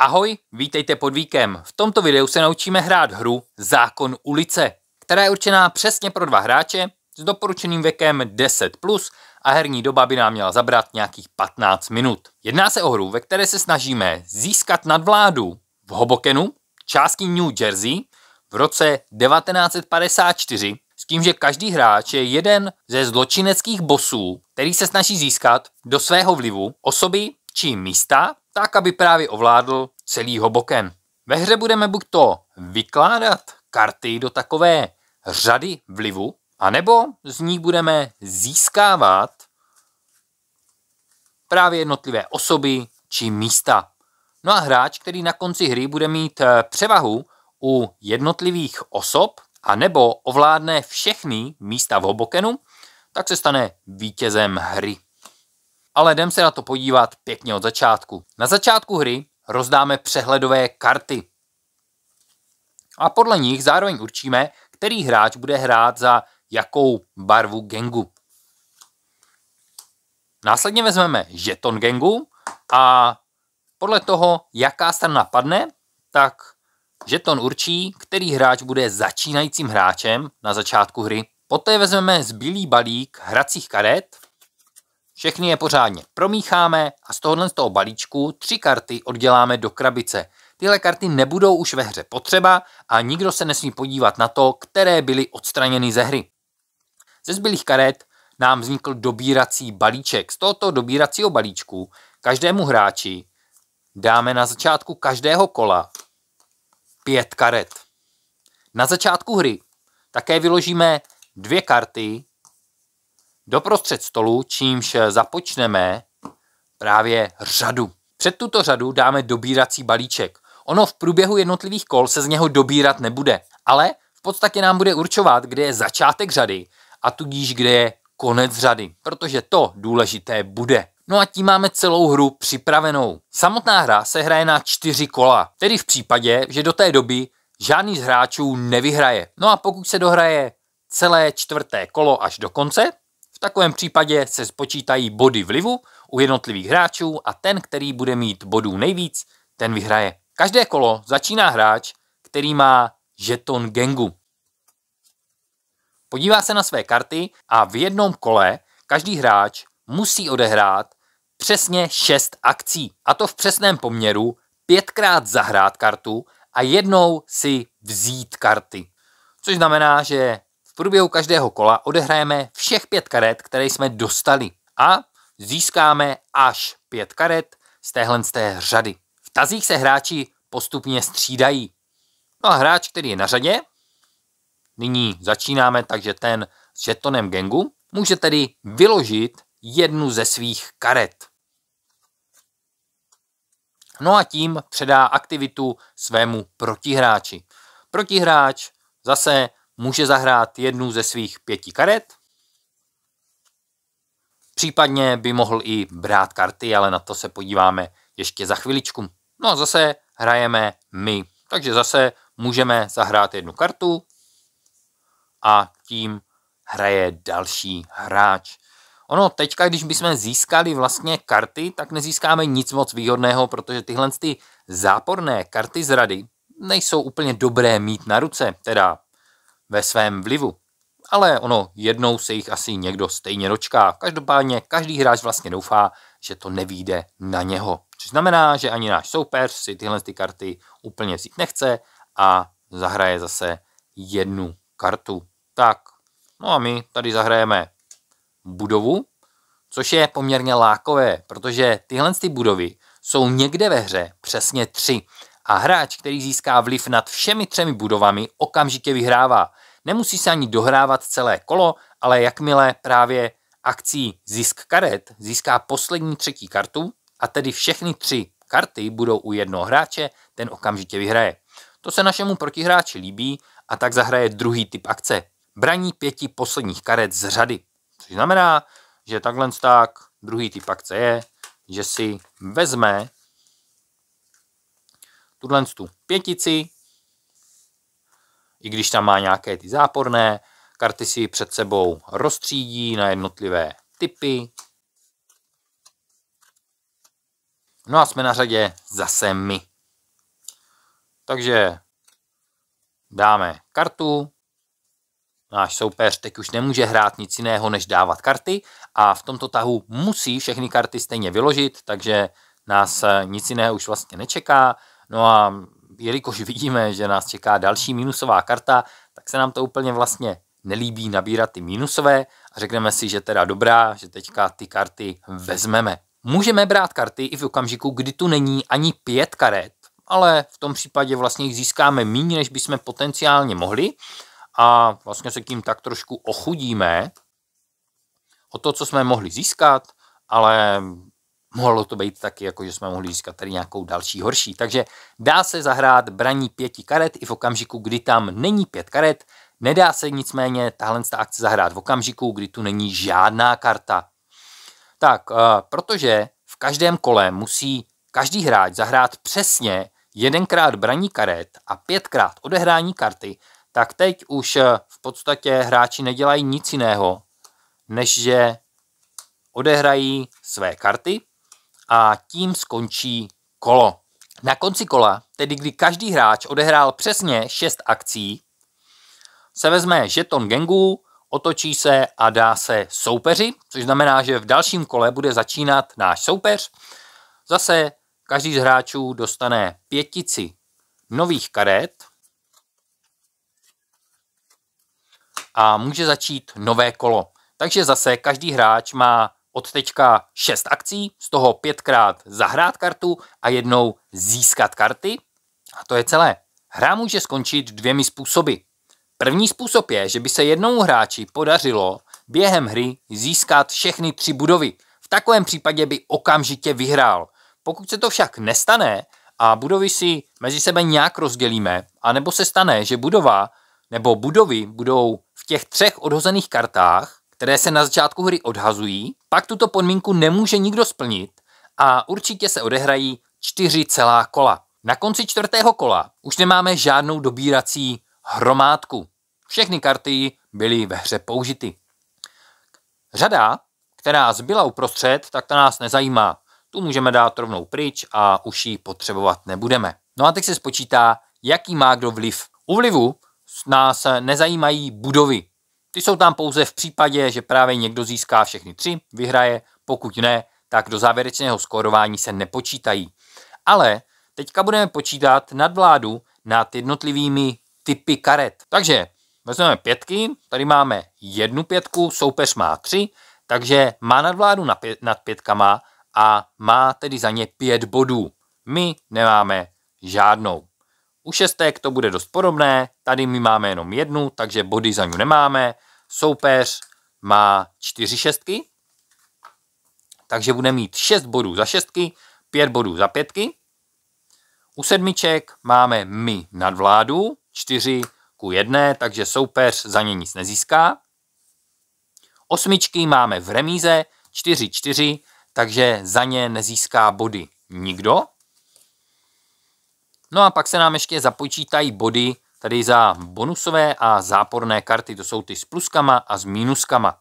Ahoj, vítejte pod víkem. V tomto videu se naučíme hrát hru Zákon ulice, která je určená přesně pro dva hráče s doporučeným věkem 10+, plus a herní doba by nám měla zabrat nějakých 15 minut. Jedná se o hru, ve které se snažíme získat nadvládu v Hobokenu, části New Jersey, v roce 1954, s tím, že každý hráč je jeden ze zločineckých bosů, který se snaží získat do svého vlivu osoby či místa, tak aby právě ovládl celý Hoboken. Ve hře budeme buď to vykládat karty do takové řady vlivu, anebo z ní budeme získávat právě jednotlivé osoby či místa. No a hráč, který na konci hry bude mít eh, převahu u jednotlivých osob a nebo ovládne všechny místa v Hobokenu, tak se stane vítězem hry ale jdem se na to podívat pěkně od začátku. Na začátku hry rozdáme přehledové karty. A podle nich zároveň určíme, který hráč bude hrát za jakou barvu gengu. Následně vezmeme žeton gengu a podle toho, jaká strana padne, tak žeton určí, který hráč bude začínajícím hráčem na začátku hry. Poté vezmeme zbylý balík hracích karet všechny je pořádně promícháme a z tohohle z toho balíčku tři karty odděláme do krabice. Tyhle karty nebudou už ve hře potřeba a nikdo se nesmí podívat na to, které byly odstraněny ze hry. Ze zbylých karet nám vznikl dobírací balíček. Z tohoto dobíracího balíčku každému hráči dáme na začátku každého kola pět karet. Na začátku hry také vyložíme dvě karty doprostřed stolu, čímž započneme právě řadu. Před tuto řadu dáme dobírací balíček. Ono v průběhu jednotlivých kol se z něho dobírat nebude, ale v podstatě nám bude určovat, kde je začátek řady a tudíž kde je konec řady, protože to důležité bude. No a tím máme celou hru připravenou. Samotná hra se hraje na čtyři kola, tedy v případě, že do té doby žádný z hráčů nevyhraje. No a pokud se dohraje celé čtvrté kolo až do konce, v takovém případě se spočítají body vlivu u jednotlivých hráčů a ten, který bude mít bodů nejvíc, ten vyhraje. Každé kolo začíná hráč, který má žeton gengu. Podívá se na své karty a v jednom kole každý hráč musí odehrát přesně 6 akcí. A to v přesném poměru pětkrát zahrát kartu a jednou si vzít karty. Což znamená, že průběhu každého kola odehrajeme všech pět karet, které jsme dostali a získáme až pět karet z téhle z té řady. V tazích se hráči postupně střídají. No a hráč, který je na řadě, nyní začínáme, takže ten s žetonem gengu, může tedy vyložit jednu ze svých karet. No a tím předá aktivitu svému protihráči. Protihráč zase může zahrát jednu ze svých pěti karet. Případně by mohl i brát karty, ale na to se podíváme ještě za chviličku. No a zase hrajeme my, takže zase můžeme zahrát jednu kartu a tím hraje další hráč. Ono teďka, když bychom získali vlastně karty, tak nezískáme nic moc výhodného, protože tyhle ty záporné karty z rady nejsou úplně dobré mít na ruce, teda ve svém vlivu. Ale ono, jednou se jich asi někdo stejně dočká. Každopádně každý hráč vlastně doufá, že to nevíde na něho. Což znamená, že ani náš soupeř si tyhle ty karty úplně vzít nechce a zahraje zase jednu kartu. Tak, no a my tady zahrajeme budovu, což je poměrně lákové, protože tyhle ty budovy jsou někde ve hře přesně tři. A hráč, který získá vliv nad všemi třemi budovami, okamžitě vyhrává. Nemusí se ani dohrávat celé kolo, ale jakmile právě akcí zisk karet získá poslední třetí kartu, a tedy všechny tři karty budou u jednoho hráče, ten okamžitě vyhraje. To se našemu protihráči líbí a tak zahraje druhý typ akce. Braní pěti posledních karet z řady. Což znamená, že takhle tak druhý typ akce je, že si vezme tuhle tu pětici, i když tam má nějaké ty záporné, karty si před sebou rozstřídí na jednotlivé typy. No a jsme na řadě zase my. Takže dáme kartu, náš soupeř teď už nemůže hrát nic jiného, než dávat karty a v tomto tahu musí všechny karty stejně vyložit, takže nás nic jiného už vlastně nečeká. No a jelikož vidíme, že nás čeká další minusová karta, tak se nám to úplně vlastně nelíbí nabírat ty minusové a řekneme si, že teda dobrá, že teďka ty karty vezmeme. Můžeme brát karty i v okamžiku, kdy tu není ani pět karet, ale v tom případě vlastně jich získáme méně, než bychom potenciálně mohli a vlastně se tím tak trošku ochudíme o to, co jsme mohli získat, ale mohlo to být taky, jako že jsme mohli získat tady nějakou další horší. Takže dá se zahrát braní pěti karet i v okamžiku, kdy tam není pět karet, nedá se nicméně tahle akce zahrát v okamžiku, kdy tu není žádná karta. Tak, eh, protože v každém kole musí každý hráč zahrát přesně jedenkrát braní karet a pětkrát odehrání karty, tak teď už eh, v podstatě hráči nedělají nic jiného, než že odehrají své karty a tím skončí kolo. Na konci kola, tedy kdy každý hráč odehrál přesně 6 akcí, se vezme žeton gengu, otočí se a dá se soupeři, což znamená, že v dalším kole bude začínat náš soupeř. Zase každý z hráčů dostane pětici nových karet a může začít nové kolo. Takže zase každý hráč má od teďka 6 akcí, z toho pětkrát zahrát kartu a jednou získat karty. A to je celé. Hra může skončit dvěmi způsoby. První způsob je, že by se jednou hráči podařilo během hry získat všechny tři budovy. V takovém případě by okamžitě vyhrál. Pokud se to však nestane a budovy si mezi sebe nějak rozdělíme, anebo se stane, že budova nebo budovy budou v těch třech odhozených kartách, které se na začátku hry odhazují, pak tuto podmínku nemůže nikdo splnit a určitě se odehrají čtyři celá kola. Na konci čtvrtého kola už nemáme žádnou dobírací hromádku. Všechny karty byly ve hře použity. Řada, která zbyla uprostřed, tak ta nás nezajímá. Tu můžeme dát rovnou pryč a už ji potřebovat nebudeme. No a teď se spočítá, jaký má kdo vliv. U vlivu nás nezajímají budovy. Ty jsou tam pouze v případě, že právě někdo získá všechny tři, vyhraje, pokud ne, tak do závěrečného skórování se nepočítají. Ale teďka budeme počítat nadvládu nad jednotlivými typy karet. Takže vezmeme pětky, tady máme jednu pětku, soupeř má tři, takže má nadvládu na nad pětkama a má tedy za ně pět bodů. My nemáme žádnou. U šestek to bude dost podobné, tady my máme jenom jednu, takže body za ní nemáme. Soupeř má čtyři šestky, takže bude mít 6 bodů za šestky, 5 bodů za pětky. U sedmiček máme my nadvládu, 4 ku 1, takže soupeř za ně nic nezíská. Osmičky máme v remíze 4-4, takže za ně nezíská body nikdo. No a pak se nám ještě započítají body Tady za bonusové a záporné karty, to jsou ty s pluskama a s mínuskama.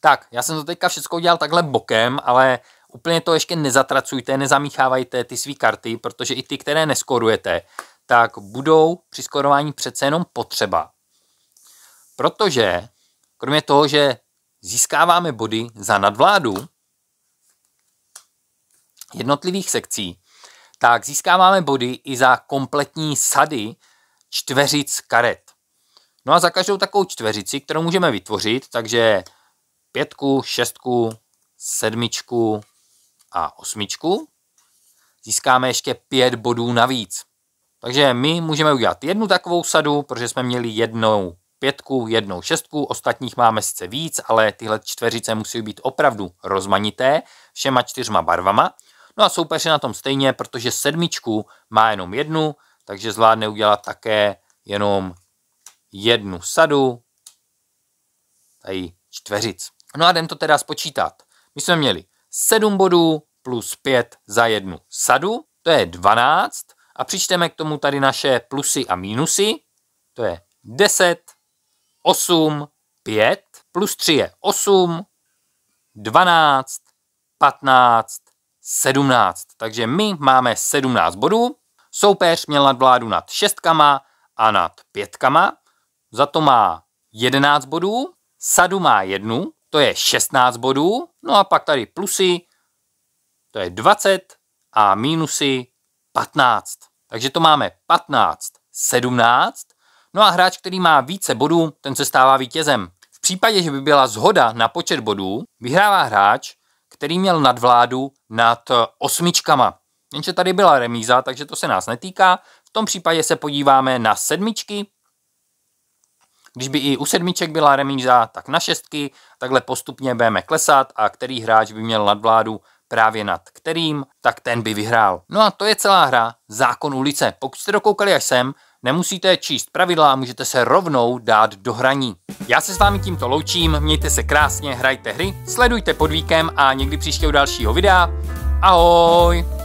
Tak, já jsem to teďka všechno dělal takhle bokem, ale úplně to ještě nezatracujte, nezamíchávajte ty své karty, protože i ty, které neskorujete, tak budou při skorování přece jenom potřeba. Protože, kromě toho, že získáváme body za nadvládu jednotlivých sekcí, tak získáváme body i za kompletní sady čtveřic karet. No a za každou takovou čtveřici, kterou můžeme vytvořit, takže pětku, šestku, sedmičku a osmičku, získáme ještě pět bodů navíc. Takže my můžeme udělat jednu takovou sadu, protože jsme měli jednou pětku, jednou šestku, ostatních máme sice víc, ale tyhle čtveřice musí být opravdu rozmanité všema čtyřma barvama. No a soupeři na tom stejně, protože sedmičku má jenom jednu, takže zvládne udělat také jenom jednu sadu, tady čtveřic. No a jdem to teda spočítat. My jsme měli 7 bodů plus 5 za jednu sadu, to je 12 a přičteme k tomu tady naše plusy a mínusy, to je 10, 8, 5, plus 3 je 8, 12, 15, 17. Takže my máme 17 bodů Soupeř měl nadvládu nad šestkama a nad pětkama, za to má 11 bodů, sadu má jednu, to je 16 bodů, no a pak tady plusy, to je 20 a mínusy 15. Takže to máme 15, 17. No a hráč, který má více bodů, ten se stává vítězem. V případě, že by byla zhoda na počet bodů, vyhrává hráč, který měl nadvládu nad osmičkama. Jenže tady byla remíza, takže to se nás netýká. V tom případě se podíváme na sedmičky. Když by i u sedmiček byla remíza, tak na šestky. Takhle postupně budeme klesat a který hráč by měl nadvládu právě nad kterým, tak ten by vyhrál. No a to je celá hra Zákon ulice. Pokud jste dokoukali až sem, nemusíte číst pravidla a můžete se rovnou dát do hraní. Já se s vámi tímto loučím, mějte se krásně, hrajte hry, sledujte pod víkem a někdy příště u dalšího videa. Ahoj!